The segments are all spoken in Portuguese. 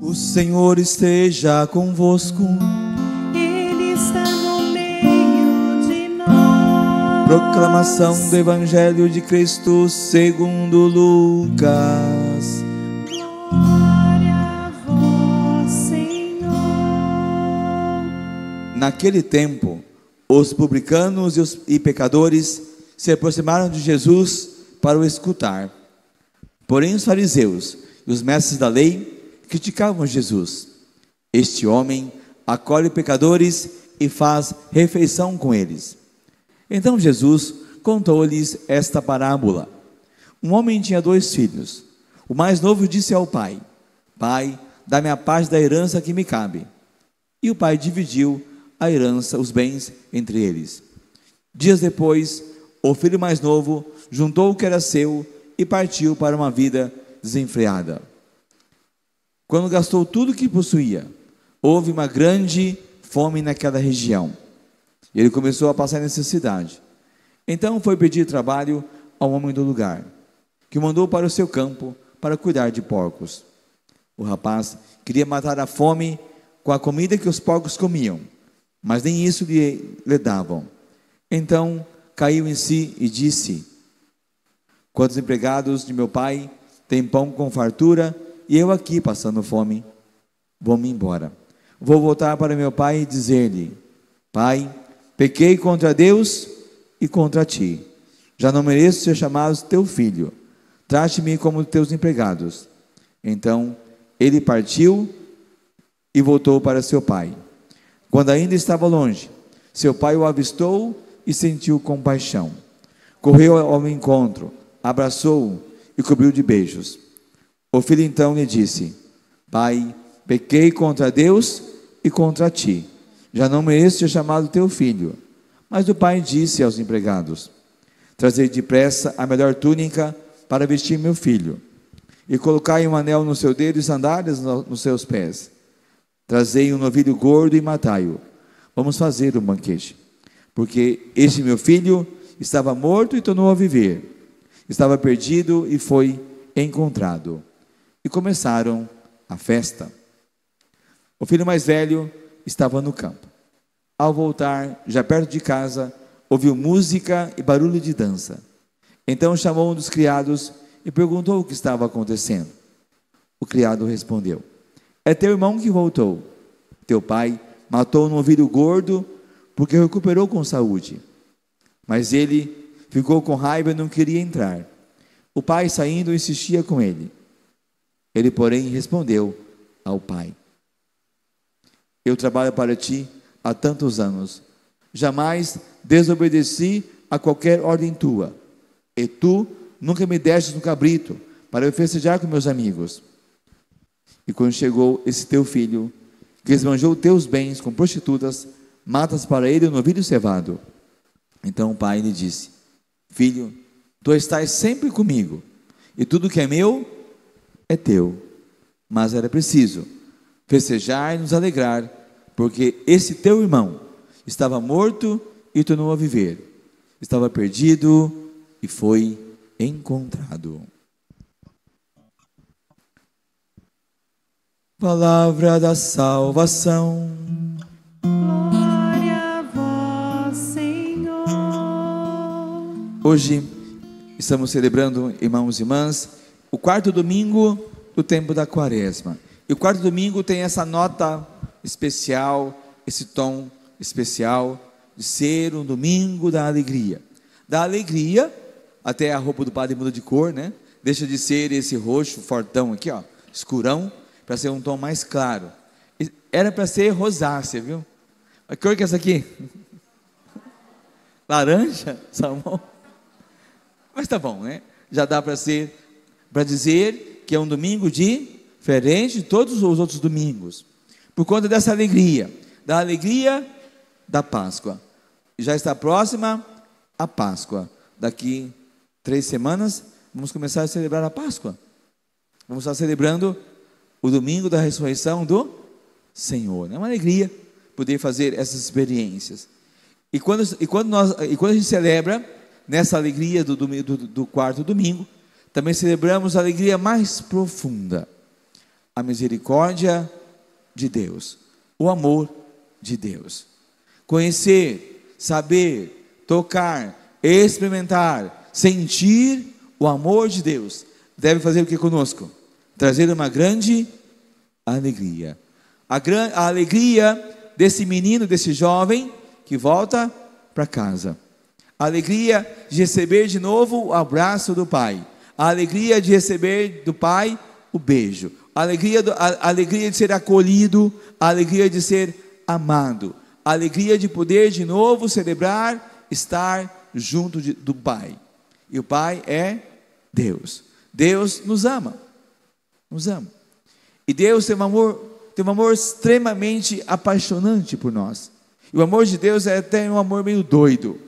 O Senhor esteja convosco. Ele está no meio de nós. Proclamação do Evangelho de Cristo segundo Lucas. Glória a vós, Senhor. Naquele tempo, os publicanos e, os, e pecadores se aproximaram de Jesus para o escutar. Porém, os fariseus e os mestres da lei criticavam Jesus. Este homem acolhe pecadores e faz refeição com eles. Então Jesus contou-lhes esta parábola. Um homem tinha dois filhos. O mais novo disse ao pai: Pai, dá-me a parte da herança que me cabe. E o pai dividiu a herança, os bens, entre eles. Dias depois, o filho mais novo juntou o que era seu e partiu para uma vida desenfreada. Quando gastou tudo o que possuía, houve uma grande fome naquela região. Ele começou a passar necessidade. Então foi pedir trabalho ao homem do lugar, que o mandou para o seu campo para cuidar de porcos. O rapaz queria matar a fome com a comida que os porcos comiam, mas nem isso lhe, lhe davam. Então caiu em si e disse: Quantos empregados de meu pai têm pão com fartura e eu aqui passando fome. Vou-me embora. Vou voltar para meu pai e dizer-lhe: Pai, pequei contra Deus e contra ti. Já não mereço ser chamado teu filho. Trate-me como teus empregados. Então ele partiu e voltou para seu pai. Quando ainda estava longe, seu pai o avistou e sentiu compaixão. Correu ao encontro, abraçou-o e cobriu de beijos. O filho então lhe disse: Pai, pequei contra Deus e contra ti. Já não mereço ser chamado teu filho. Mas o pai disse aos empregados: Trazei depressa a melhor túnica para vestir meu filho, e colocai um anel no seu dedo e sandálias nos seus pés. Trazei um novilho gordo e matai-o. Vamos fazer um banquete, porque este meu filho estava morto e tornou a viver, estava perdido e foi encontrado e começaram a festa. O filho mais velho estava no campo. Ao voltar, já perto de casa, ouviu música e barulho de dança. Então chamou um dos criados e perguntou o que estava acontecendo. O criado respondeu: É teu irmão que voltou. Teu pai matou um ouvido gordo porque recuperou com saúde. Mas ele ficou com raiva e não queria entrar. O pai, saindo, insistia com ele. Ele, porém, respondeu ao pai: Eu trabalho para ti há tantos anos, jamais desobedeci a qualquer ordem tua, e tu nunca me deste um cabrito para eu festejar com meus amigos. E quando chegou esse teu filho, que esbanjou teus bens com prostitutas, matas para ele um novilho cevado. Então o pai lhe disse: Filho, tu estás sempre comigo, e tudo que é meu é teu. Mas era preciso festejar e nos alegrar, porque esse teu irmão estava morto e tornou a viver, estava perdido e foi encontrado. Palavra da salvação. Glória a vós, Senhor. Hoje estamos celebrando, irmãos e irmãs, o quarto domingo do tempo da quaresma. E o quarto domingo tem essa nota especial, esse tom especial de ser um domingo da alegria. Da alegria, até a roupa do padre muda de cor, né? Deixa de ser esse roxo fortão aqui, ó, escurão, para ser um tom mais claro. Era para ser rosácea, viu? A cor que é essa aqui? Laranja? Salmão? Mas tá bom, né? Já dá para ser para dizer que é um domingo diferente de todos os outros domingos, por conta dessa alegria, da alegria da Páscoa. Já está próxima a Páscoa. Daqui três semanas vamos começar a celebrar a Páscoa. Vamos estar celebrando o domingo da ressurreição do Senhor. É uma alegria poder fazer essas experiências. E quando, e quando, nós, e quando a gente celebra nessa alegria do, do, do quarto domingo, também celebramos a alegria mais profunda, a misericórdia de Deus, o amor de Deus. Conhecer, saber, tocar, experimentar, sentir o amor de Deus deve fazer o que conosco? Trazer uma grande alegria. A, gran, a alegria desse menino, desse jovem que volta para casa. A alegria de receber de novo o abraço do Pai a alegria de receber do Pai o beijo, a alegria, do, a, a alegria de ser acolhido, a alegria de ser amado, a alegria de poder de novo celebrar estar junto de, do Pai. E o Pai é Deus. Deus nos ama, nos ama. E Deus tem um amor, tem um amor extremamente apaixonante por nós. E o amor de Deus é até um amor meio doido.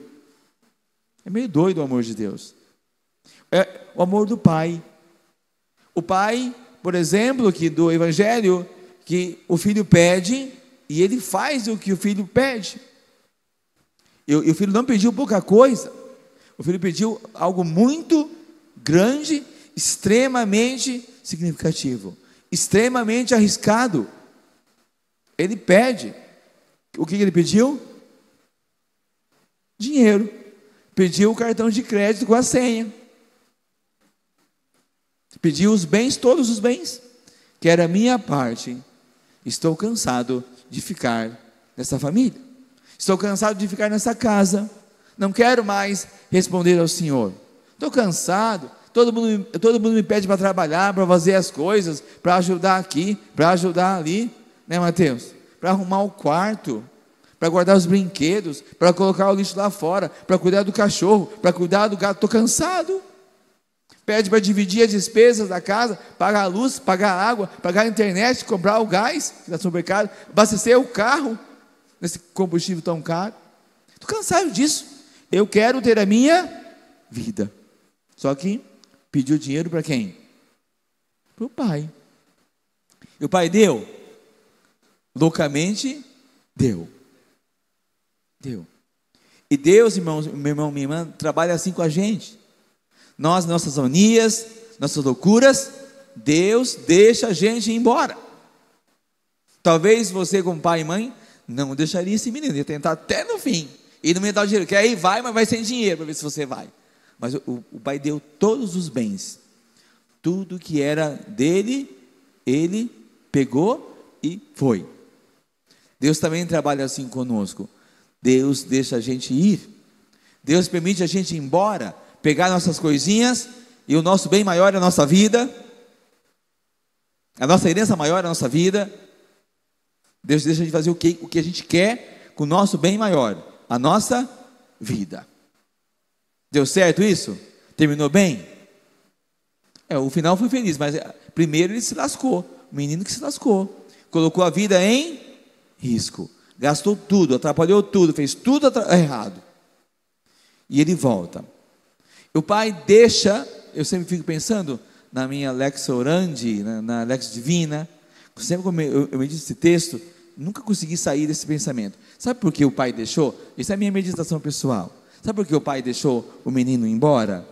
É meio doido o amor de Deus é o amor do pai. O pai, por exemplo, que do evangelho, que o filho pede e ele faz o que o filho pede. E, e o filho não pediu pouca coisa. O filho pediu algo muito grande, extremamente significativo, extremamente arriscado. Ele pede. O que ele pediu? Dinheiro. Pediu o cartão de crédito com a senha. Pediu os bens, todos os bens, que era minha parte. Estou cansado de ficar nessa família. Estou cansado de ficar nessa casa. Não quero mais responder ao Senhor. Estou cansado. Todo mundo, todo mundo me pede para trabalhar, para fazer as coisas, para ajudar aqui, para ajudar ali, né, Mateus? Para arrumar o quarto, para guardar os brinquedos, para colocar o lixo lá fora, para cuidar do cachorro, para cuidar do gato. Estou cansado pede para dividir as despesas da casa, pagar a luz, pagar a água, pagar a internet, comprar o gás que está sobrecarregado, abastecer o carro nesse combustível tão caro. Estou cansado disso. Eu quero ter a minha vida. Só que pediu dinheiro para quem? Para o pai. E o pai deu? Loucamente, deu. Deu. E Deus, irmão, meu irmão, minha irmã, trabalha assim com a gente nós, nossas manias, nossas loucuras, Deus deixa a gente ir embora. Talvez você, como pai e mãe, não deixaria esse menino, ia tentar até no fim. E não ia dar o dinheiro, que aí vai, mas vai sem dinheiro para ver se você vai. Mas o, o pai deu todos os bens, tudo que era dele, ele pegou e foi. Deus também trabalha assim conosco. Deus deixa a gente ir. Deus permite a gente ir embora pegar nossas coisinhas e o nosso bem maior é a nossa vida, a nossa herança maior é a nossa vida. Deus deixa a gente fazer o que, o que a gente quer com o nosso bem maior, a nossa vida. Deu certo isso? Terminou bem? É, o final foi feliz, mas é, primeiro ele se lascou, o menino que se lascou, colocou a vida em risco, gastou tudo, atrapalhou tudo, fez tudo errado. E ele volta. O Pai deixa, eu sempre fico pensando na minha Lex Orandi, na, né, na Lex Divina, sempre que eu, eu, medito esse texto, nunca consegui sair desse pensamento. Sabe por que o Pai deixou? Isso é a minha meditação pessoal. Sabe por que o Pai deixou o menino embora?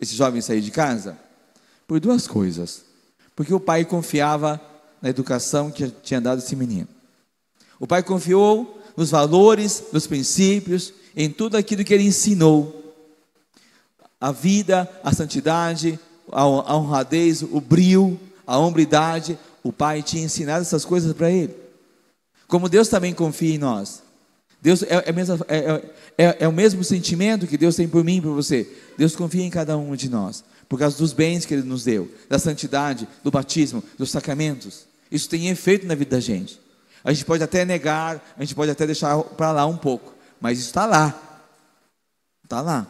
Esse jovem sair de casa? Por duas coisas. Porque o Pai confiava na educação que tinha dado esse menino. O Pai confiou nos valores, nos princípios, em tudo aquilo que ele ensinou a vida, a santidade, a honradez, o brio, a hombridade. O Pai tinha ensinado essas coisas para ele. Como Deus também confia em nós. Deus é, é, mesmo, é é, é, é, o mesmo sentimento que Deus tem por mim e por você. Deus confia em cada um de nós, por causa dos bens que Ele nos deu, da santidade, do batismo, dos sacramentos. Isso tem efeito na vida da gente. A gente pode até negar, a gente pode até deixar para lá um pouco, mas isso está lá. Está lá.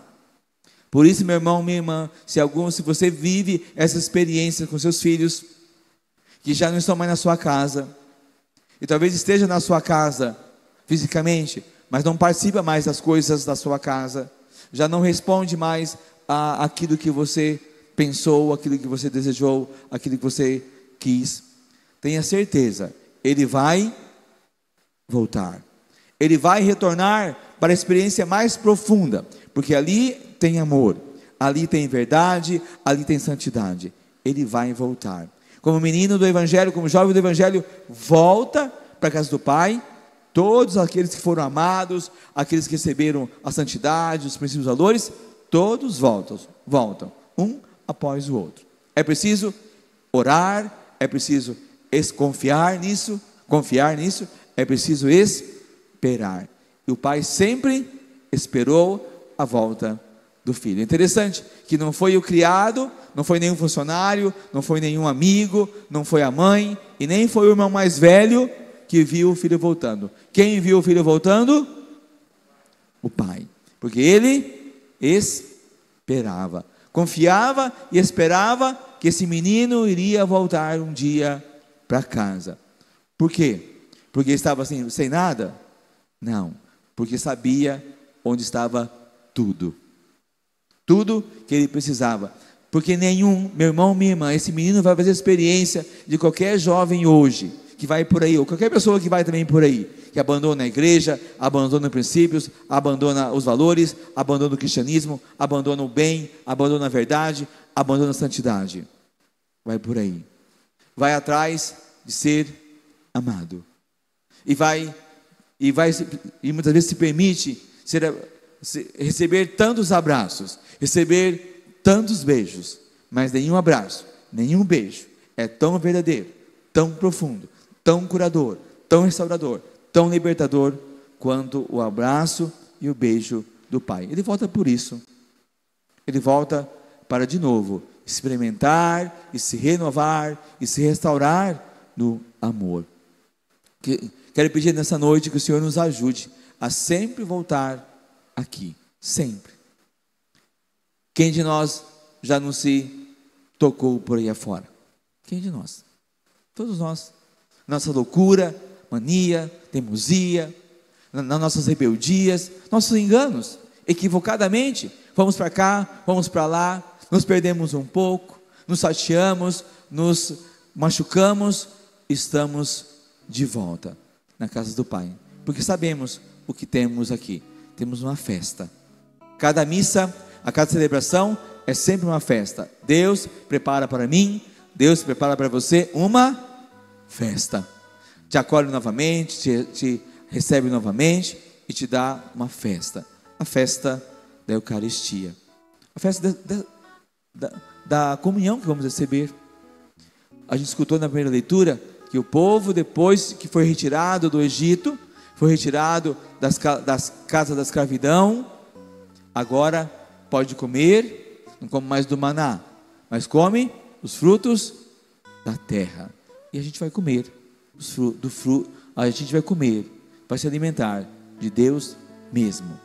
Por isso, meu irmão, minha irmã, se algum, se você vive essa experiência com seus filhos que já não estão mais na sua casa, e talvez esteja na sua casa fisicamente, mas não participa mais das coisas da sua casa, já não responde mais a aquilo que você pensou, aquilo que você desejou, aquilo que você quis. Tenha certeza, ele vai voltar. Ele vai retornar para a experiência mais profunda, porque ali tem amor, ali tem verdade, ali tem santidade. Ele vai voltar. Como menino do Evangelho, como jovem do Evangelho, volta para a casa do Pai. Todos aqueles que foram amados, aqueles que receberam a santidade, os princípios e valores, todos voltam, voltam, um após o outro. É preciso orar, é preciso confiar nisso, confiar nisso, é preciso esperar. E o pai sempre esperou a volta do filho. É interessante que não foi o criado, não foi nenhum funcionário, não foi nenhum amigo, não foi a mãe e nem foi o irmão mais velho que viu o filho voltando. Quem viu o filho voltando? O pai. Porque ele esperava, confiava e esperava que esse menino iria voltar um dia para casa. Por quê? Porque estava sem, sem nada? Não porque sabia onde estava tudo. Tudo que ele precisava. Porque nenhum, meu irmão, minha irmã, esse menino vai fazer a experiência de qualquer jovem hoje que vai por aí, ou qualquer pessoa que vai também por aí, que abandona a igreja, abandona os princípios, abandona os valores, abandona o cristianismo, abandona o bem, abandona a verdade, abandona a santidade. Vai por aí. Vai atrás de ser amado. E vai e vai e muitas vezes se permite ser, receber tantos abraços, receber tantos beijos, mas nenhum abraço, nenhum beijo é tão verdadeiro, tão profundo, tão curador, tão restaurador, tão libertador quanto o abraço e o beijo do Pai. Ele volta por isso. Ele volta para de novo experimentar e se renovar e se restaurar no amor. Que Quero pedir nessa noite que o Senhor nos ajude a sempre voltar aqui, sempre. Quem de nós já não se tocou por aí afora? Quem de nós? Todos nós. Nossa loucura, mania, teimosia, nas nossas rebeldias, nossos enganos, equivocadamente, vamos para cá, vamos para lá, nos perdemos um pouco, nos chateamos, nos machucamos, estamos de volta na casa do Pai, porque sabemos o que temos aqui. Temos uma festa. Cada missa, a cada celebração é sempre uma festa. Deus prepara para mim, Deus prepara para você uma festa. Te acolhe novamente, te, te recebe novamente e te dá uma festa. A festa da Eucaristia. A festa da, da, da, da comunhão que vamos receber. A gente escutou na primeira leitura que o povo, depois que foi retirado do Egito, foi retirado das, das casas da escravidão, agora pode comer, não come mais do maná, mas come os frutos da terra. E a gente vai comer fru, do fruto, a gente vai comer, vai se alimentar de Deus mesmo.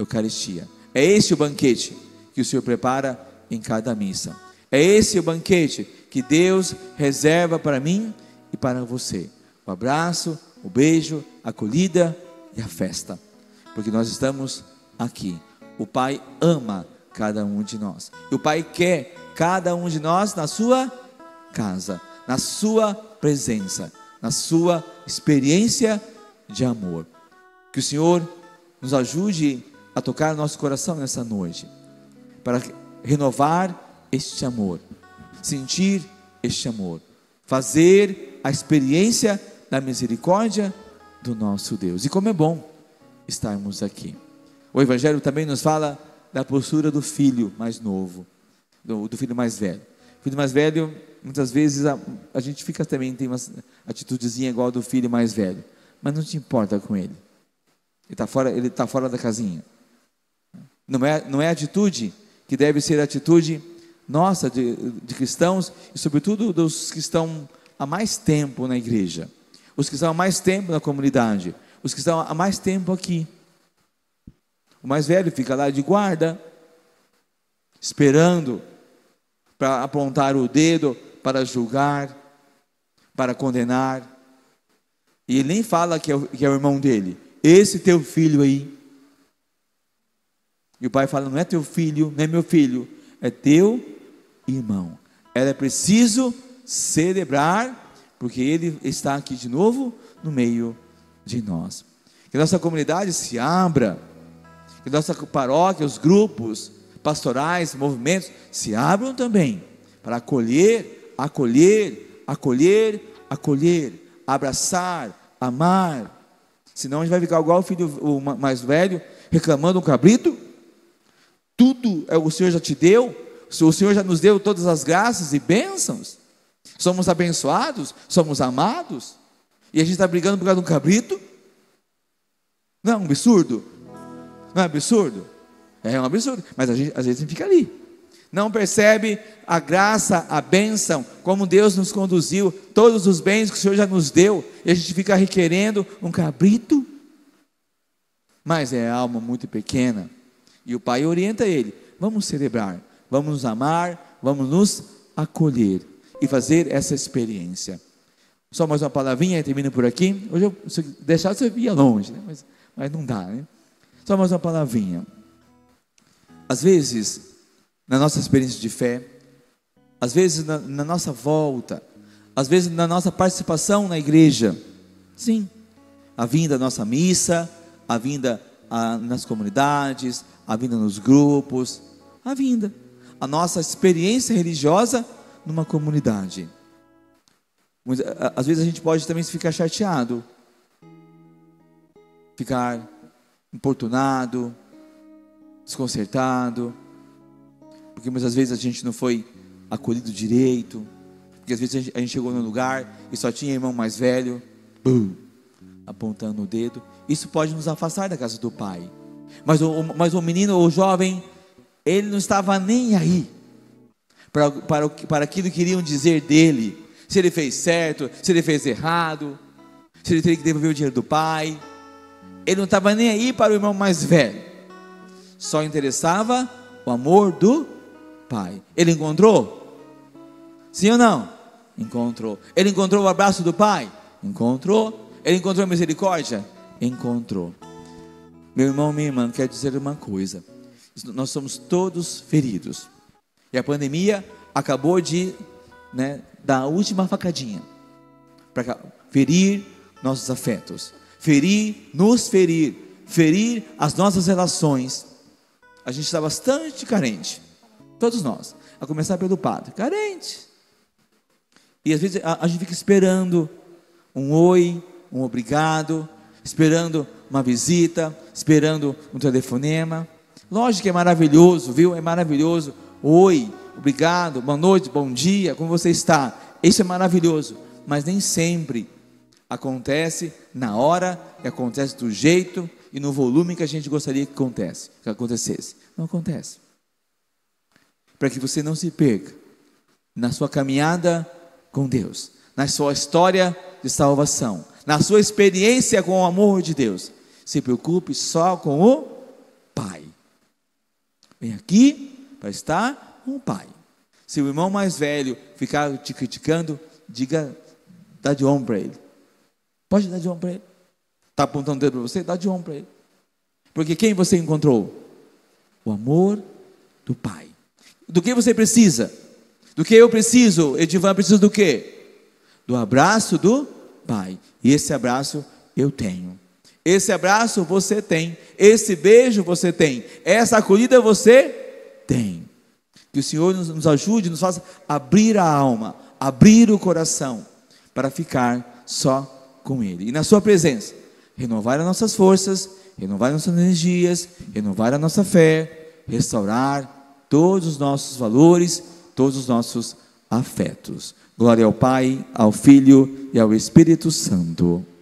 Eucaristia. É esse o banquete que o Senhor prepara em cada missa. É esse o banquete que Deus reserva para mim e para você. O abraço, o beijo, a acolhida e a festa. Porque nós estamos aqui. O Pai ama cada um de nós. E o Pai quer cada um de nós na sua casa, na sua presença, na sua experiência de amor. Que o Senhor nos ajude a tocar nosso coração nessa noite, para renovar este amor, sentir este amor, fazer a experiência da misericórdia do nosso Deus. E como é bom estarmos aqui. O Evangelho também nos fala da postura do filho mais novo, do, do filho mais velho. O filho mais velho, muitas vezes, a, a gente fica também, tem uma atitudezinha igual do filho mais velho, mas não te importa com ele. Ele está fora, ele tá fora da casinha. Não é, não é atitude que deve ser atitude nossa, de, de cristãos, e sobretudo dos que estão há mais tempo na igreja, os que estão há mais tempo na comunidade, os que estão há mais tempo aqui. O mais velho fica lá de guarda, esperando para apontar o dedo, para julgar, para condenar. E ele nem fala que é, o, que é o irmão dele. Esse teu filho aí. E o pai fala: não é teu filho, não é meu filho, é teu irmão. Era é preciso celebrar, porque Ele está aqui de novo no meio de nós. Que nossa comunidade se abra, que nossa paróquia, os grupos pastorais, movimentos se abram também para acolher, acolher, acolher, acolher, abraçar, amar. Senão a gente vai ficar igual o filho o mais velho reclamando um cabrito. Tudo é o Senhor já te deu, o Senhor já nos deu todas as graças e bênçãos. Somos abençoados? Somos amados? E a gente está brigando por causa de um cabrito? Não é um absurdo? Não é um absurdo? É um absurdo, mas a gente, às vezes fica ali. Não percebe a graça, a bênção, como Deus nos conduziu, todos os bens que o Senhor já nos deu, e a gente fica requerendo um cabrito. Mas é alma muito pequena. E o Pai orienta ele: vamos celebrar, vamos nos amar, vamos nos acolher e fazer essa experiência. Só mais uma palavrinha e termino por aqui. Hoje eu, se deixar, você ia longe, né? mas, mas não dá. Né? Só mais uma palavrinha. Às vezes, na nossa experiência de fé, às vezes na, na nossa volta, às vezes na nossa participação na igreja, sim, a vinda à nossa missa, a vinda a, nas comunidades, a vinda nos grupos, a vinda, a nossa experiência religiosa numa comunidade. Às vezes a gente pode também ficar chateado, ficar importunado, desconcertado, porque muitas vezes a gente não foi acolhido direito, porque às vezes a gente chegou num lugar e só tinha irmão mais velho, apontando o dedo. Isso pode nos afastar da casa do pai. Mas o, mas o menino, o jovem, ele não estava nem aí para, para, para aquilo que iriam dizer dele, se ele fez certo, se ele fez errado, se ele teria que devolver o dinheiro do pai. Ele não estava nem aí para o irmão mais velho, só interessava o amor do pai. Ele encontrou? Sim ou não? Encontrou. Ele encontrou o abraço do pai? Encontrou. Ele encontrou a misericórdia? Encontrou. Meu irmão, minha irmã, quer dizer uma coisa: nós somos todos feridos. E a pandemia acabou de né, dar a última facadinha para ferir nossos afetos, ferir, nos ferir, ferir as nossas relações. A gente está bastante carente, todos nós, a começar pelo padre, carente. E às vezes a, a gente fica esperando um oi, um obrigado, esperando uma visita, esperando um telefonema. Lógico que é maravilhoso, viu? É maravilhoso oi, obrigado, boa noite, bom dia, como você está? Isso é maravilhoso, mas nem sempre acontece na hora, e acontece do jeito e no volume que a gente gostaria que, acontece, que acontecesse. Não acontece. Para que você não se perca na sua caminhada com Deus, na sua história de salvação, na sua experiência com o amor de Deus. Se preocupe só com o Pai. Vem aqui, está estar com o pai. Se o irmão mais velho ficar te criticando, diga, dá de ombro para ele. Pode dar de ombro para ele. Está apontando o dedo para você? Dá de ombro para ele. Porque quem você encontrou? O amor do pai. Do que você precisa? Do que eu preciso? Edivan precisa do quê? Do abraço do pai. E esse abraço eu tenho. Esse abraço você tem, esse beijo você tem, essa acolhida você tem. Que o Senhor nos, nos ajude, nos faça abrir a alma, abrir o coração, para ficar só com Ele. E na Sua presença, renovar as nossas forças, renovar as nossas energias, renovar a nossa fé, restaurar todos os nossos valores, todos os nossos afetos. Glória ao Pai, ao Filho e ao Espírito Santo.